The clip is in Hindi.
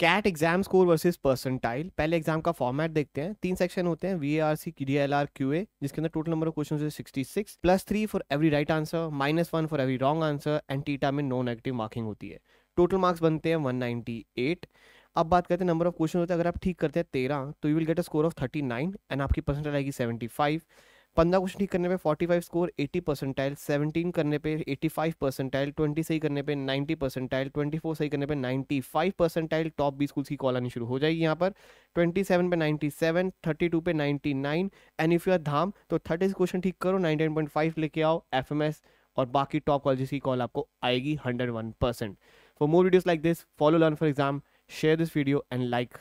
cat exam score versus percentile पहले एग्जाम का फॉर्मेट देखते हैं तीन सेक्शन होते हैं V R C D L R Q A जिसके अंदर total number of question sixty six plus three for every right answer minus one for every wrong answer and TITA में नो नेगेटिव मार्किंग होती है टोटल मार्क्स बनते हैं वन नाइनटी एट अब बात करते हैं नंबर ऑफ क्वेश्चन होते हैं अगर आप ठीक करते हैं तेरह तो you will get a score of thirty nine and आपकी परसेंटेज आएगी सेवेंटी फाइव पंद्रह क्वेश्चन ठीक करने पे five score eighty percentile seventeen करने पे फाइव परसेंटाइल ट्वेंटी सही करने पे 90 परसेंटाइल फोर सही करने पे five percentile top B schools की कॉल आनी शुरू हो जाएगी यहाँ पर ट्वेंटी सेवन पे सेवन थर्टी टू पे nine and if you are धाम तो थर्टी क्वेश्चन ठीक करो पॉइंट फाइव लेके आओ एफ एम एस और बाकी टॉप कॉलेज की कॉल आपको आएगी hundred one percent for more videos like this follow learn for exam share this video and like